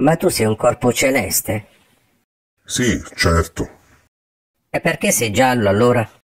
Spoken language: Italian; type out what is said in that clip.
Ma tu sei un corpo celeste? Sì, certo. E perché sei giallo allora?